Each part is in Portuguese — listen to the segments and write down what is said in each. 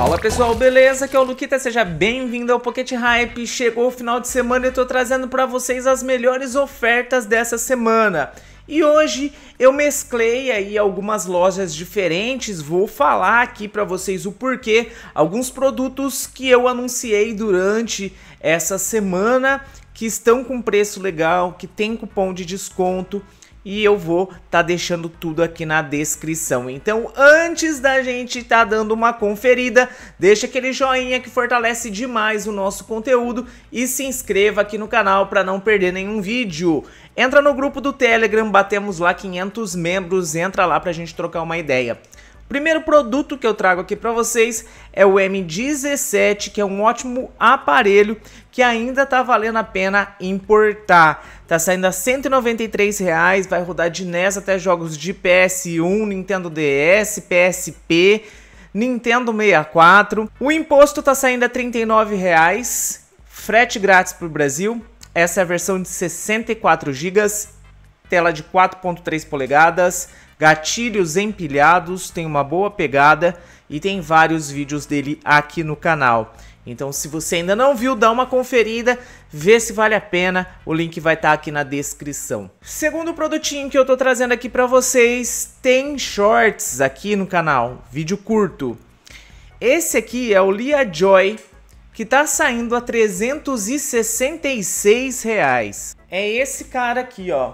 Fala pessoal, beleza? Aqui é o Luquita, seja bem-vindo ao Pocket Hype. Chegou o final de semana e eu tô trazendo para vocês as melhores ofertas dessa semana. E hoje eu mesclei aí algumas lojas diferentes, vou falar aqui para vocês o porquê, alguns produtos que eu anunciei durante essa semana que estão com preço legal, que tem cupom de desconto e eu vou tá deixando tudo aqui na descrição. Então, antes da gente tá dando uma conferida, deixa aquele joinha que fortalece demais o nosso conteúdo e se inscreva aqui no canal para não perder nenhum vídeo. Entra no grupo do Telegram, batemos lá 500 membros, entra lá para a gente trocar uma ideia. Primeiro produto que eu trago aqui para vocês é o M17, que é um ótimo aparelho que ainda tá valendo a pena importar. Tá saindo a R$ 193,00, vai rodar de NES até jogos de PS1, Nintendo DS, PSP, Nintendo 64. O imposto tá saindo a R$ 39,00, frete grátis para o Brasil. Essa é a versão de 64 GB, tela de 4.3 polegadas, gatilhos empilhados, tem uma boa pegada e tem vários vídeos dele aqui no canal. Então, se você ainda não viu, dá uma conferida, vê se vale a pena. O link vai estar tá aqui na descrição. Segundo produtinho que eu estou trazendo aqui para vocês, tem shorts aqui no canal, vídeo curto. Esse aqui é o Lia Joy, que está saindo a 366 reais. É esse cara aqui, ó.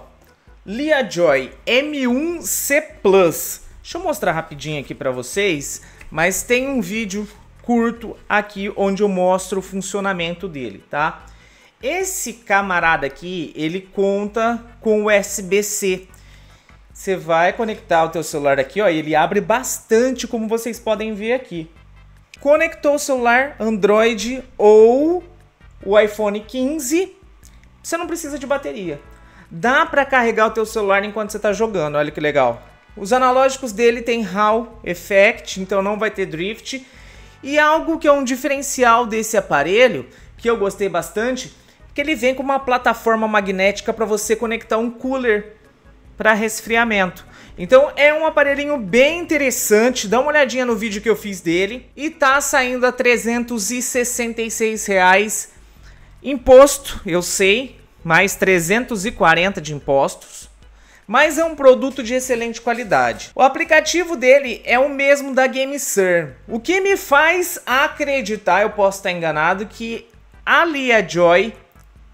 Lia Joy M1C Plus. Deixa eu mostrar rapidinho aqui para vocês, mas tem um vídeo curto aqui onde eu mostro o funcionamento dele, tá? Esse camarada aqui, ele conta com USB-C. Você vai conectar o teu celular aqui, ó, ele abre bastante, como vocês podem ver aqui. Conectou o celular Android ou o iPhone 15, você não precisa de bateria. Dá para carregar o teu celular enquanto você está jogando, olha que legal. Os analógicos dele tem Hall Effect, então não vai ter drift. E algo que é um diferencial desse aparelho, que eu gostei bastante, é que ele vem com uma plataforma magnética para você conectar um cooler para resfriamento. Então é um aparelhinho bem interessante, dá uma olhadinha no vídeo que eu fiz dele e tá saindo a 366 reais imposto, eu sei, mais 340 de impostos, mas é um produto de excelente qualidade. O aplicativo dele é o mesmo da GameSir, o que me faz acreditar, eu posso estar enganado, que a Lia Joy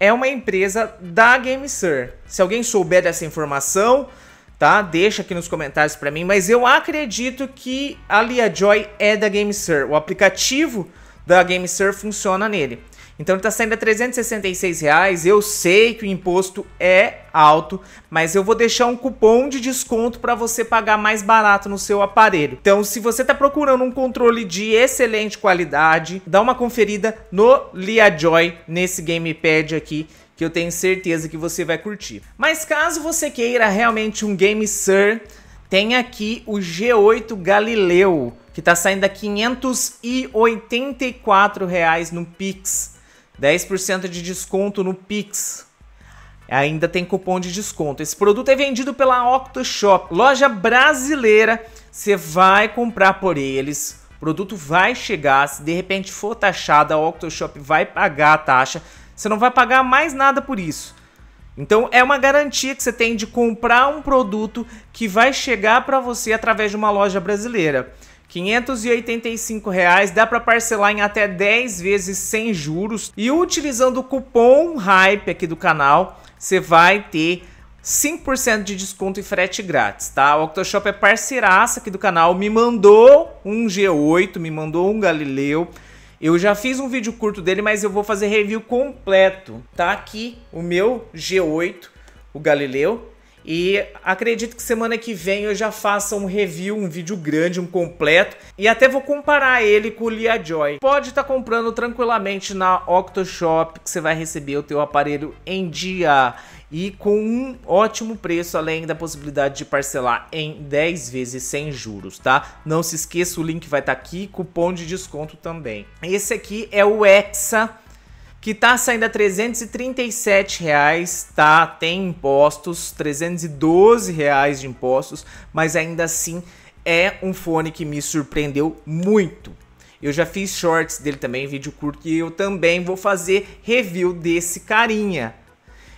é uma empresa da GameSir. Se alguém souber dessa informação, tá? Deixa aqui nos comentários para mim, mas eu acredito que a Lia Joy é da GameSir. O aplicativo da GameSir funciona nele. Então está saindo a 366 reais. Eu sei que o imposto é alto, mas eu vou deixar um cupom de desconto para você pagar mais barato no seu aparelho. Então, se você está procurando um controle de excelente qualidade, dá uma conferida no LiaJoy nesse gamepad aqui que eu tenho certeza que você vai curtir. Mas caso você queira realmente um game sir, tem aqui o G8 Galileu, que está saindo a R$ 584 reais no Pix. 10% de desconto no Pix. Ainda tem cupom de desconto. Esse produto é vendido pela OctoShop, loja brasileira. Você vai comprar por eles. O produto vai chegar. Se de repente for taxado, a OctoShop vai pagar a taxa. Você não vai pagar mais nada por isso. Então é uma garantia que você tem de comprar um produto que vai chegar para você através de uma loja brasileira. 585 reais dá para parcelar em até 10 vezes sem juros e utilizando o cupom hype aqui do canal você vai ter 5% de desconto e frete grátis, tá? O Octoshop é parceiraça aqui do canal, me mandou um G8, me mandou um Galileu. Eu já fiz um vídeo curto dele, mas eu vou fazer review completo. Tá aqui o meu G8, o Galileu, e acredito que semana que vem eu já faça um review, um vídeo grande, um completo. E até vou comparar ele com o Lia Joy. Pode estar tá comprando tranquilamente na Octoshop, que você vai receber o teu aparelho em dia. E com um ótimo preço, além da possibilidade de parcelar em 10 vezes sem juros, tá? Não se esqueça, o link vai estar tá aqui, cupom de desconto também. Esse aqui é o Hexa que tá saindo a 337 reais, tá? Tem impostos, 312 reais de impostos, mas ainda assim é um fone que me surpreendeu muito. Eu já fiz shorts dele também, vídeo curto, e eu também vou fazer review desse carinha.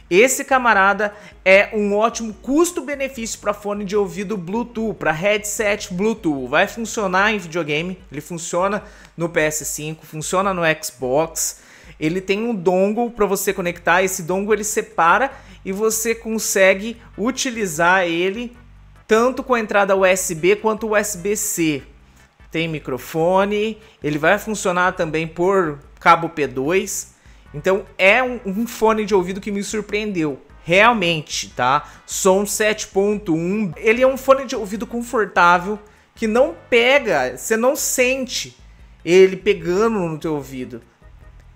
Esse camarada é um ótimo custo-benefício para fone de ouvido Bluetooth, para headset Bluetooth. Vai funcionar em videogame, ele funciona no PS5, funciona no Xbox, ele tem um dongle para você conectar, esse dongle ele separa e você consegue utilizar ele tanto com a entrada USB quanto USB-C. Tem microfone, ele vai funcionar também por cabo P2. Então é um, um fone de ouvido que me surpreendeu realmente, tá? Som 7.1, ele é um fone de ouvido confortável que não pega, você não sente ele pegando no teu ouvido.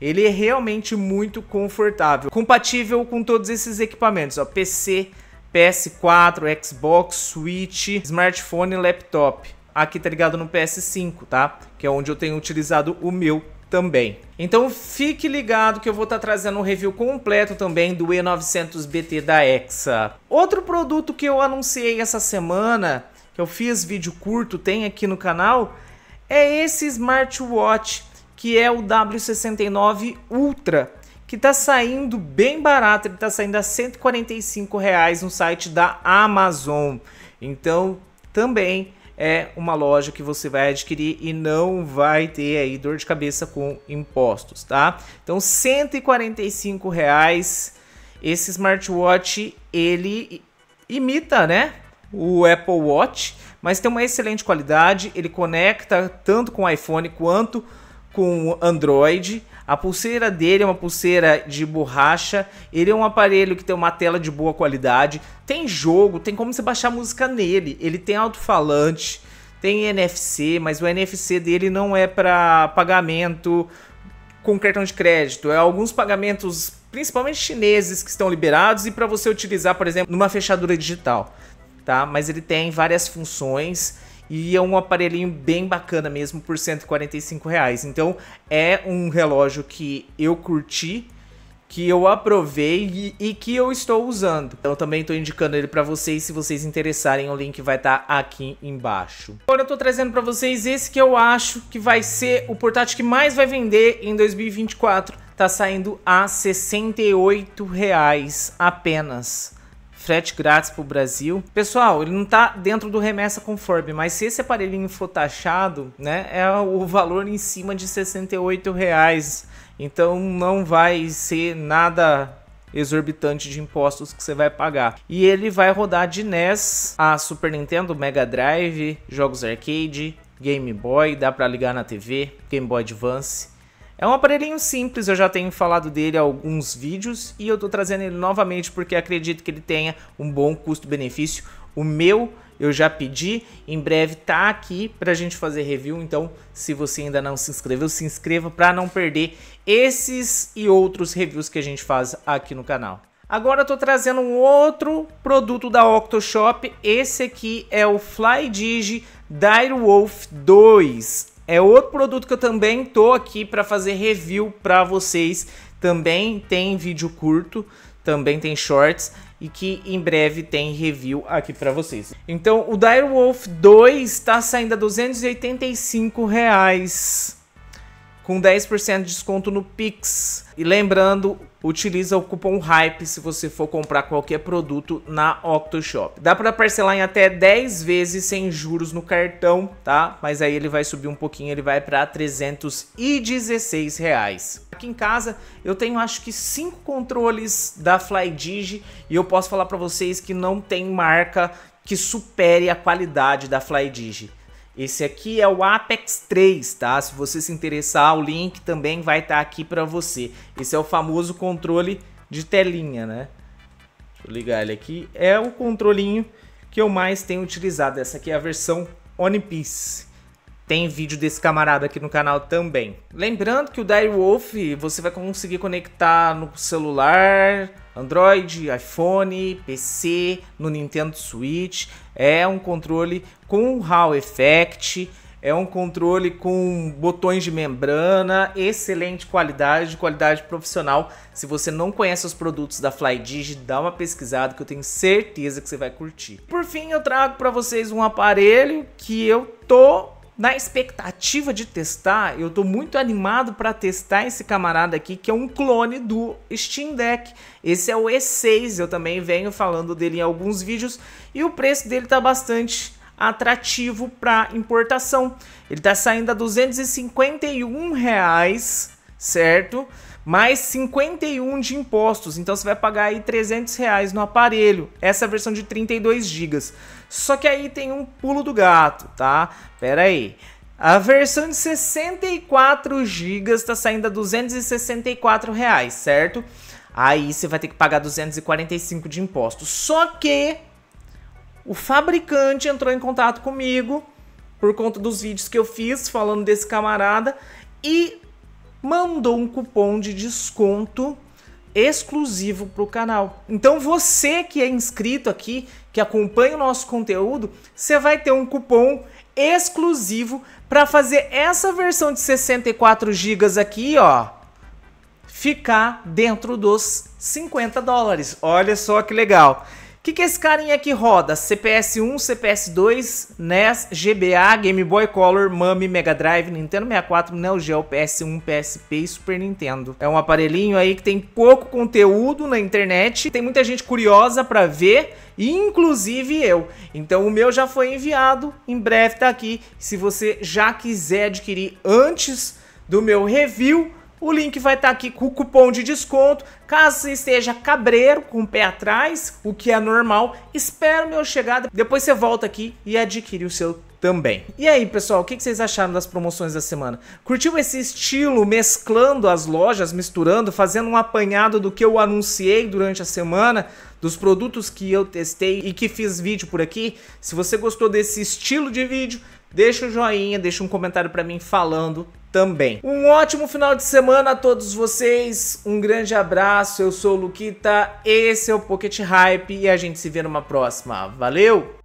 Ele é realmente muito confortável, compatível com todos esses equipamentos, ó, PC, PS4, Xbox, Switch, smartphone, laptop. Aqui tá ligado no PS5, tá? Que é onde eu tenho utilizado o meu também. Então fique ligado que eu vou estar tá trazendo um review completo também do E900BT da Exa. Outro produto que eu anunciei essa semana, que eu fiz vídeo curto, tem aqui no canal, é esse smartwatch que é o W69 Ultra, que está saindo bem barato, ele está saindo a 145 reais no site da Amazon. Então, também é uma loja que você vai adquirir e não vai ter aí dor de cabeça com impostos, tá? Então, 145 reais esse smartwatch, ele imita, né? O Apple Watch, mas tem uma excelente qualidade, ele conecta tanto com o iPhone quanto com com Android. A pulseira dele é uma pulseira de borracha. Ele é um aparelho que tem uma tela de boa qualidade. Tem jogo, tem como você baixar música nele. Ele tem alto-falante, tem NFC, mas o NFC dele não é para pagamento com cartão de crédito. É alguns pagamentos, principalmente chineses, que estão liberados e para você utilizar, por exemplo, numa fechadura digital. Tá? Mas ele tem várias funções e é um aparelhinho bem bacana mesmo por 145 reais. Então é um relógio que eu curti, que eu aprovei e, e que eu estou usando. Então também estou indicando ele para vocês, se vocês interessarem, o link vai estar tá aqui embaixo. Agora eu estou trazendo para vocês esse que eu acho que vai ser o portátil que mais vai vender em 2024. está saindo a 68 reais apenas frete grátis para o Brasil. Pessoal, ele não está dentro do remessa conforme, mas se esse aparelhinho for taxado, né, é o valor em cima de 68 reais. Então não vai ser nada exorbitante de impostos que você vai pagar. E ele vai rodar de NES a Super Nintendo, Mega Drive, jogos arcade, Game Boy, dá para ligar na TV, Game Boy Advance. É um aparelhinho simples, eu já tenho falado dele em alguns vídeos e eu estou trazendo ele novamente porque acredito que ele tenha um bom custo-benefício. O meu eu já pedi, em breve tá aqui para a gente fazer review, então se você ainda não se inscreveu, se inscreva para não perder esses e outros reviews que a gente faz aqui no canal. Agora eu tô trazendo um outro produto da Octoshop, esse aqui é o FlyDigi Direwolf 2 é outro produto que eu também tô aqui para fazer review para vocês. Também tem vídeo curto, também tem shorts e que em breve tem review aqui para vocês. Então, o Direwolf 2 está saindo a 285 reais com 10% de desconto no Pix. E lembrando, utiliza o cupom HYPE se você for comprar qualquer produto na Octoshop. Dá para parcelar em até 10 vezes sem juros no cartão, tá? Mas aí ele vai subir um pouquinho, ele vai para 316 reais. Aqui em casa eu tenho acho que 5 controles da FlyDigi e eu posso falar para vocês que não tem marca que supere a qualidade da FlyDigi. Esse aqui é o Apex 3, tá? Se você se interessar, o link também vai estar tá aqui para você. Esse é o famoso controle de telinha, né? Deixa eu ligar ele aqui. É o controlinho que eu mais tenho utilizado. Essa aqui é a versão One Piece. Tem vídeo desse camarada aqui no canal também. Lembrando que o Dire Wolf você vai conseguir conectar no celular, Android, iPhone, PC, no Nintendo Switch. É um controle com Hall Effect, é um controle com botões de membrana, excelente qualidade, qualidade profissional. Se você não conhece os produtos da FlyDigi, dá uma pesquisada que eu tenho certeza que você vai curtir. Por fim, eu trago para vocês um aparelho que eu tô na expectativa de testar, eu estou muito animado para testar esse camarada aqui, que é um clone do Steam Deck. Esse é o E6, eu também venho falando dele em alguns vídeos, e o preço dele está bastante atrativo para importação. Ele está saindo a 251 reais, certo? Mais 51 de impostos, então você vai pagar aí 300 reais no aparelho. Essa é a versão de 32 gigas. Só que aí tem um pulo do gato, tá? Pera aí. A versão de 64 GB está saindo a 264 reais, certo? Aí você vai ter que pagar 245 de imposto. Só que o fabricante entrou em contato comigo por conta dos vídeos que eu fiz falando desse camarada e mandou um cupom de desconto exclusivo para o canal. Então você que é inscrito aqui que acompanha o nosso conteúdo, você vai ter um cupom exclusivo para fazer essa versão de 64 GB aqui, ó, ficar dentro dos 50 dólares. Olha só que legal. O que, que esse carinha aqui roda? CPS 1, CPS 2, NES, GBA, Game Boy Color, Mami, Mega Drive, Nintendo 64, Neo Geo, PS1, PSP e Super Nintendo. É um aparelhinho aí que tem pouco conteúdo na internet, tem muita gente curiosa para ver, inclusive eu. Então o meu já foi enviado, em breve tá aqui. Se você já quiser adquirir antes do meu review, o link vai estar tá aqui com o cupom de desconto. Caso você esteja cabreiro, com o pé atrás, o que é normal, espero meu chegada. Depois você volta aqui e adquire o seu também. E aí, pessoal, o que vocês acharam das promoções da semana? Curtiu esse estilo mesclando as lojas, misturando, fazendo um apanhado do que eu anunciei durante a semana, dos produtos que eu testei e que fiz vídeo por aqui? Se você gostou desse estilo de vídeo, deixa um joinha, deixa um comentário para mim falando também. Um ótimo final de semana a todos vocês, um grande abraço, eu sou o Luquita, esse é o Pocket Hype e a gente se vê numa próxima. Valeu!